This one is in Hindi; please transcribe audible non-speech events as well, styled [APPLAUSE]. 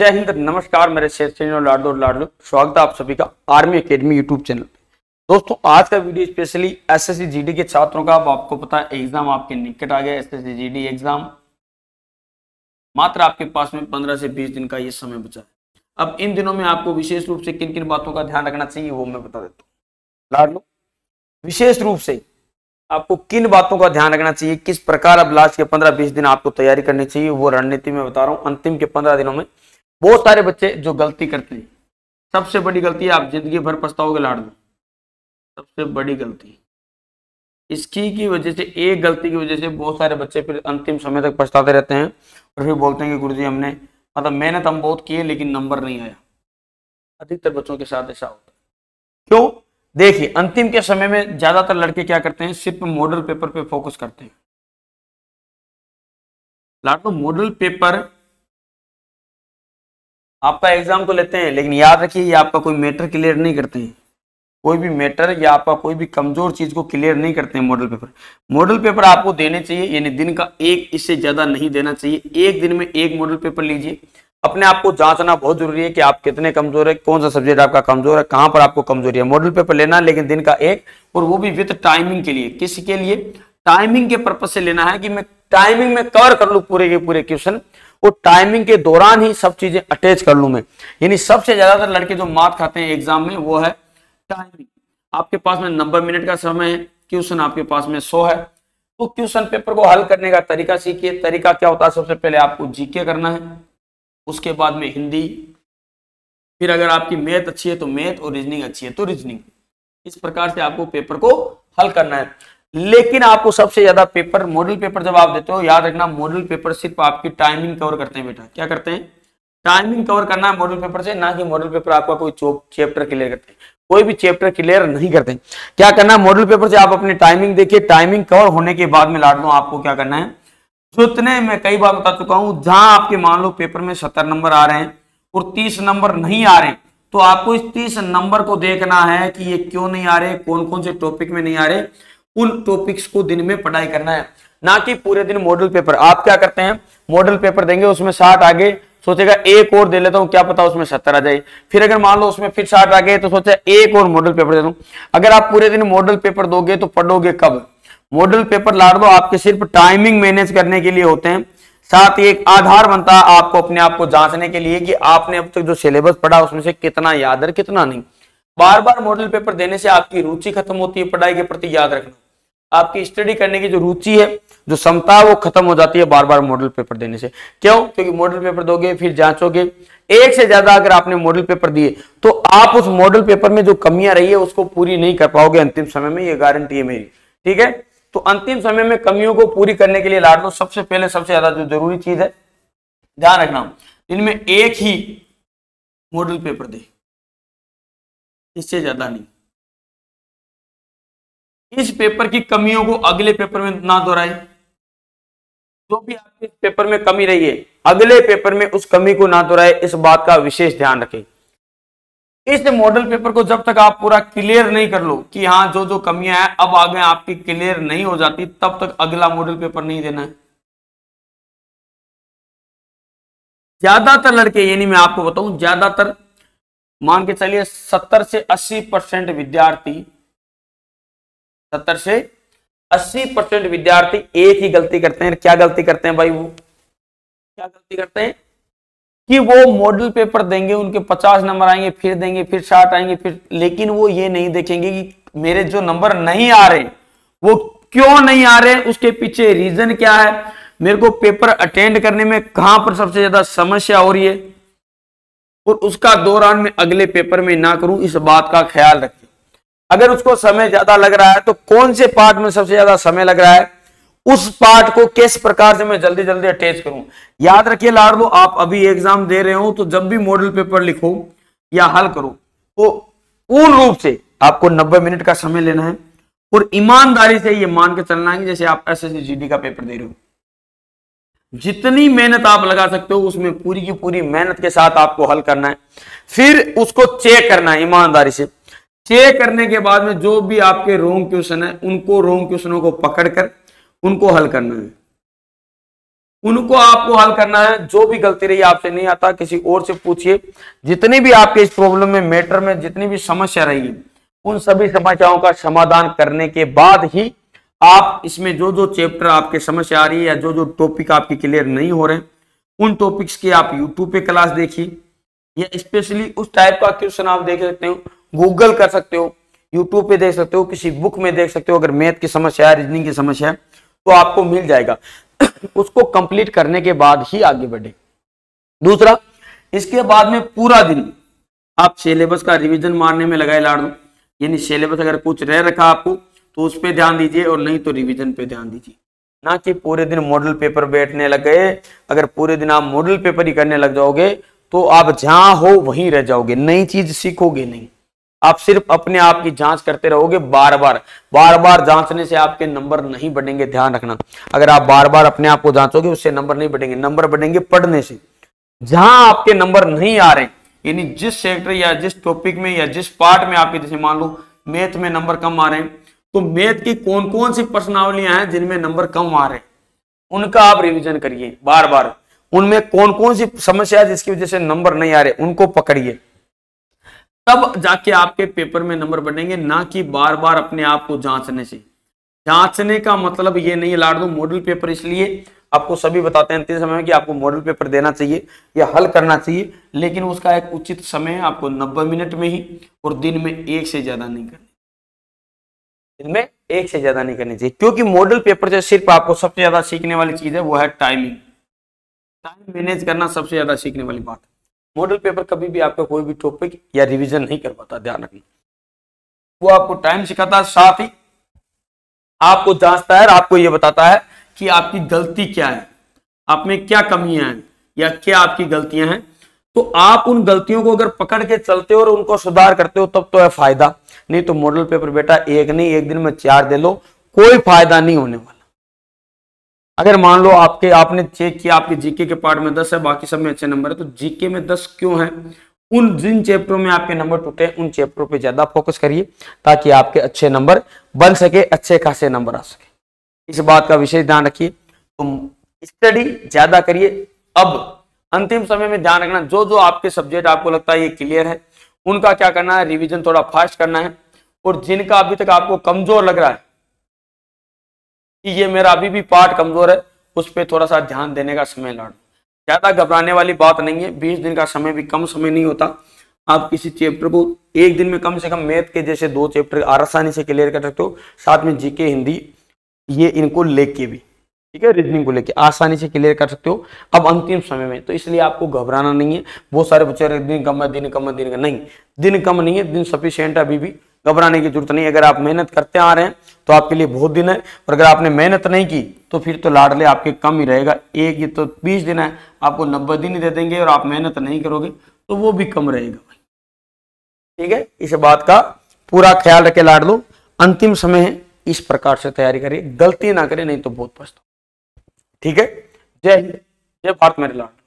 जय हिंद नमस्कार मेरे लाडो और लाडलो स्वागत है आप सभी का आर्मी एकेडमी यूट्यूब चैनल दोस्तों आज का वीडियो स्पेशली एसएससी जीडी के छात्रों का आपको पता है एग्जाम आपके निकट आ गया एसएससी जीडी एग्जाम मात्र आपके पास में पंद्रह से बीस दिन का ये समय बचा है अब इन दिनों में आपको विशेष रूप से किन किन बातों का ध्यान रखना चाहिए वो मैं बता देता हूँ लाडलो विशेष रूप से आपको किन बातों का ध्यान रखना चाहिए किस प्रकार अब लास्ट के पंद्रह बीस दिन आपको तैयारी करनी चाहिए वो रणनीति में बता रहा हूँ अंतिम के पंद्रह दिनों में बहुत सारे बच्चे जो गलती करते हैं सबसे बड़ी गलती आप जिंदगी भर पछताओगे लाड़ में सबसे बड़ी गलती इसकी की वजह से एक गलती की वजह से बहुत सारे बच्चे फिर अंतिम समय तक पछताते रहते हैं और फिर बोलते हैं कि गुरु जी हमने मतलब मेहनत हम बहुत किए लेकिन नंबर नहीं आया अधिकतर बच्चों के साथ ऐसा होता है क्यों देखिए अंतिम के समय में ज्यादातर लड़के क्या करते हैं सिर्फ मॉडल पेपर पे फोकस करते हैं लाटो मॉडल पेपर आपका एग्जाम तो लेते हैं लेकिन याद रखिए ये आपका कोई मैटर क्लियर नहीं करते हैं कोई भी मैटर या आपका कोई भी कमजोर चीज को क्लियर नहीं करते हैं मॉडल पेपर मॉडल पेपर आपको देने चाहिए यानी दिन का एक इससे ज्यादा नहीं देना चाहिए एक दिन में एक मॉडल पेपर लीजिए अपने आप को जांचना बहुत जरूरी है कि आप कितने कमजोर है कौन सा सब्जेक्ट आपका कमजोर है कहां पर आपको कमजोरी है मॉडल पेपर लेना लेकिन दिन का एक और वो भी विथ टाइमिंग के लिए किसके लिए टाइमिंग के पर्पज से लेना है कि मैं टाइमिंग में कवर कर लू पूरे के पूरे क्वेश्चन वो टाइमिंग के दौरान ही सब चीजें अटैच कर लू मैं यानी सबसे ज्यादातर लड़के जो मार्क खाते हैं एग्जाम में वो है टाइमिंग आपके पास में नब्बे मिनट का समय है क्वेश्चन आपके पास में सो है तो क्वेश्चन पेपर को हल करने का तरीका सीखिए तरीका क्या होता है सबसे पहले आपको जीके करना है उसके बाद में हिंदी फिर अगर आपकी मैथ अच्छी है तो मैथ और रीजनिंग अच्छी है तो रीजनिंग इस प्रकार से आपको पेपर को हल करना है लेकिन आपको सबसे ज्यादा पेपर मॉडल पेपर जब आप देते हो याद रखना मॉडल पेपर सिर्फ आपकी टाइमिंग कवर करते हैं बेटा क्या करते हैं टाइमिंग कवर करना है मॉडल पेपर से ना कि मॉडल पेपर आपका कोई चैप्टर क्लियर करते हैं कोई भी चैप्टर क्लियर नहीं करते क्या करना है मॉडल पेपर से आप अपनी टाइमिंग देखिए टाइमिंग कवर होने के बाद में लाट लो आपको क्या करना है जितने मैं कई बार बता चुका हूं जहां आपके मान लो पेपर में सत्तर नंबर आ रहे हैं और तीस नंबर नहीं आ रहे हैं तो आपको इस तीस नंबर को देखना है कि ये क्यों नहीं आ रहे कौन कौन से टॉपिक में नहीं आ रहे उन टॉपिक्स को दिन में पढ़ाई करना है ना कि पूरे दिन मॉडल पेपर आप क्या करते हैं मॉडल पेपर देंगे उसमें साठ आगे सोचेगा एक और दे लेता हूँ क्या पता उसमें सत्तर आ जाए फिर अगर मान लो उसमें फिर साठ आ गए तो सोचा एक और मॉडल पेपर दे दू अगर आप पूरे दिन मॉडल पेपर दोगे तो पढ़ोगे कब मॉडल पेपर लाड़ दो आपके सिर्फ टाइमिंग मैनेज करने के लिए होते हैं साथ ही एक आधार बनता है आपको अपने आप को जांचने के लिए कि आपने अब तक जो सिलेबस पढ़ा उसमें से कितना याद है कितना नहीं बार बार मॉडल पेपर देने से आपकी रुचि खत्म होती है पढ़ाई के प्रति याद रखना आपकी स्टडी करने की जो रुचि है जो क्षमता है वो खत्म हो जाती है बार बार मॉडल पेपर देने से क्यों क्योंकि मॉडल पेपर दोगे फिर जांचोगे एक से ज्यादा अगर आपने मॉडल पेपर दिए तो आप उस मॉडल पेपर में जो कमियां रही है उसको पूरी नहीं कर पाओगे अंतिम समय में ये गारंटी है मेरी ठीक है तो अंतिम समय में कमियों को पूरी करने के लिए लाट दो सबसे पहले सबसे ज्यादा जो जरूरी चीज है ध्यान रखना इनमें एक ही मॉडल पेपर दे इससे ज्यादा नहीं इस पेपर की कमियों को अगले पेपर में ना दोहराए जो भी आपके पेपर में कमी रही है अगले पेपर में उस कमी को ना दोहराए इस बात का विशेष ध्यान रखें इस मॉडल पेपर को जब तक आप पूरा क्लियर नहीं कर लो कि हाँ जो जो कमियां हैं अब आगे आपकी क्लियर नहीं हो जाती तब तक अगला मॉडल पेपर नहीं देना है ज्यादातर लड़के यानी मैं आपको बताऊं ज्यादातर मान के चलिए सत्तर से अस्सी परसेंट विद्यार्थी सत्तर से अस्सी परसेंट विद्यार्थी एक ही गलती करते हैं क्या गलती करते हैं भाई वो क्या गलती करते हैं कि वो मॉडल पेपर देंगे उनके पचास नंबर आएंगे फिर देंगे फिर साठ आएंगे फिर लेकिन वो ये नहीं देखेंगे कि मेरे जो नंबर नहीं आ रहे वो क्यों नहीं आ रहे उसके पीछे रीजन क्या है मेरे को पेपर अटेंड करने में कहां पर सबसे ज्यादा समस्या हो रही है और उसका दौरान में अगले पेपर में ना करूं इस बात का ख्याल रखें अगर उसको समय ज्यादा लग रहा है तो कौन से पार्ट में सबसे ज्यादा समय लग रहा है उस पार्ट को किस प्रकार से मैं जल्दी जल्दी अटैच करूं याद रखिए लाडलो आप अभी एग्जाम दे रहे हो तो जब भी मॉडल पेपर लिखो या हल करो तो पूर्ण रूप से आपको 90 मिनट का समय लेना है और ईमानदारी से ये मान के चलना है जैसे आप एस एस का पेपर दे रहे हो जितनी मेहनत आप लगा सकते हो उसमें पूरी की पूरी मेहनत के साथ आपको हल करना है फिर उसको चेक करना है ईमानदारी से चेक करने के बाद में जो भी आपके रोंग क्वेश्चन है उनको रोंग क्वेश्चनों को पकड़कर उनको हल करना है उनको आपको हल करना है जो भी गलती रही आपसे नहीं आता किसी और से पूछिए जितनी भी आपके इस प्रॉब्लम में मैटर में जितनी भी समस्या रही उन सभी समस्याओं का समाधान करने के बाद ही आप इसमें जो जो चैप्टर आपके समस्या आ रही है या जो जो टॉपिक आपके क्लियर नहीं हो रहे उन टॉपिक्स की आप यूट्यूब पे क्लास देखिए या स्पेशली उस टाइप का क्वेश्चन आप देख सकते हो गूगल कर सकते हो यूट्यूब पे देख सकते हो किसी बुक में देख सकते हो अगर मैथ की समस्या है रीजनिंग की समस्या है तो आपको मिल जाएगा [CLEARS THROAT] उसको कंप्लीट करने के बाद ही आगे बढ़े दूसरा इसके बाद में पूरा दिन आप सिलेबस का रिवीजन मारने में लगाए लाड़ यानी सिलेबस अगर कुछ रह रखा आपको तो उस पर ध्यान दीजिए और नहीं तो रिविजन पे ध्यान दीजिए ना कि पूरे दिन मॉडल पेपर बैठने लग गए अगर पूरे दिन आप मॉडल पेपर ही करने लग जाओगे तो आप जहां हो वहीं रह जाओगे नई चीज सीखोगे नहीं आप सिर्फ अपने आप की जांच करते रहोगे बार बार बार बार जांचने से आपके नंबर नहीं बढ़ेंगे ध्यान रखना अगर आप बार बार अपने आप को जांचोगे उससे नंबर नहीं बढ़ेंगे नंबर बढ़ेंगे पढ़ने से जहां आपके नंबर नहीं आ रहे यानी जिस सेक्टर या जिस टॉपिक में या जिस पार्ट में आपके जैसे मान लो मैथ में नंबर कम आ रहे हैं तो मैथ की कौन कौन सी प्रश्नावलियां हैं जिनमें नंबर कम आ रहे हैं उनका आप रिविजन करिए बार बार उनमें कौन कौन सी समस्या है जिसकी वजह से नंबर नहीं आ रहे उनको पकड़िए तब जाके आपके पेपर में नंबर बढ़ेंगे ना कि बार बार अपने आप को जांचने से जांचने का मतलब ये नहीं लाड़ दो मॉडल पेपर इसलिए आपको सभी बताते हैं अंतिम समय में कि आपको मॉडल पेपर देना चाहिए या हल करना चाहिए लेकिन उसका एक उचित समय आपको नब्बे मिनट में ही और दिन में एक से ज्यादा नहीं करनी दिन में एक से ज्यादा नहीं करनी चाहिए क्योंकि मॉडल पेपर से सिर्फ आपको सबसे ज्यादा सीखने वाली चीज है वो है टाइमिंग टाइम मैनेज करना सबसे ज्यादा सीखने वाली बात है मॉडल पेपर कभी भी आपका कोई भी टॉपिक या रिवीजन नहीं कर पाता ध्यान रखना वो आपको टाइम सिखाता है साथ ही आपको जांचता है आपको ये बताता है कि आपकी गलती क्या है आप में क्या कमियां हैं या क्या आपकी गलतियां हैं तो आप उन गलतियों को अगर पकड़ के चलते हो और उनको सुधार करते हो तब तो है फायदा नहीं तो मॉडल पेपर बेटा एक नहीं एक दिन में चार दे लो कोई फायदा नहीं होने वाला अगर मान लो आपके आपने चेक किया आपके जीके के पार्ट में दस है बाकी सब में अच्छे नंबर है तो जीके में दस क्यों है उन जिन चैप्टरों में आपके नंबर टूटे उन चैप्टरों पे ज्यादा फोकस करिए ताकि आपके अच्छे नंबर बन सके अच्छे खासे नंबर आ सके इस बात का विशेष ध्यान रखिए तो स्टडी ज्यादा करिए अब अंतिम समय में ध्यान रखना जो जो आपके सब्जेक्ट आपको लगता है ये क्लियर है उनका क्या करना है रिविजन थोड़ा फास्ट करना है और जिनका अभी तक आपको कमजोर लग रहा है कि ये मेरा अभी भी पार्ट कमजोर है उस पर थोड़ा सा ध्यान देने का समय लड़ ज़्यादा घबराने वाली बात नहीं है बीस दिन का समय भी कम समय नहीं होता आप किसी चैप्टर को एक दिन में कम से कम मैथ के जैसे दो चैप्टर आसानी से क्लियर कर सकते हो साथ में जीके हिंदी ये इनको लेके भी ठीक है रीजनिंग को लेके आसानी से क्लियर कर सकते हो अब अंतिम समय में तो इसलिए आपको घबराना नहीं है बहुत सारे बच्चे दिन कम है दिन कम है दिन कम नहीं दिन कम नहीं है दिन सफिशियंट अभी भी घबराने की जरूरत नहीं अगर आप मेहनत करते आ रहे हैं तो आपके लिए बहुत दिन है और अगर आपने मेहनत नहीं की तो फिर तो लाडले आपके कम ही रहेगा एक ये तो बीस दिन है आपको नब्बे दिन ही दे देंगे और आप मेहनत नहीं करोगे तो वो भी कम रहेगा भाई ठीक है इस बात का पूरा ख्याल रखे लाड लो अंतिम समय है इस प्रकार से तैयारी करिए गलती ना करें नहीं तो बहुत पछता ठीक है जय हिंद जय भारत मेरे लाडलो